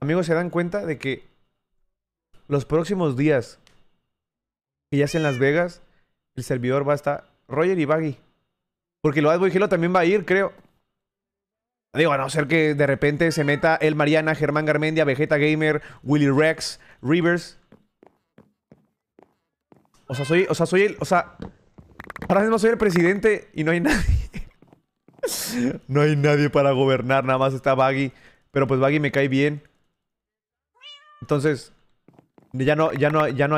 Amigos, se dan cuenta de que los próximos días, que ya sea en Las Vegas, el servidor va a estar Roger y Baggy. Porque lo Boy Gelo también va a ir, creo. Digo, a no ser que de repente se meta El Mariana, Germán Garmendia, Vegeta Gamer, Willy Rex, Rivers. O sea, soy, o sea, soy el, o sea, ahora mismo soy el presidente y no hay nadie. no hay nadie para gobernar, nada más está Baggy. Pero pues Baggy me cae bien. Entonces, ya no, ya no, ya no hay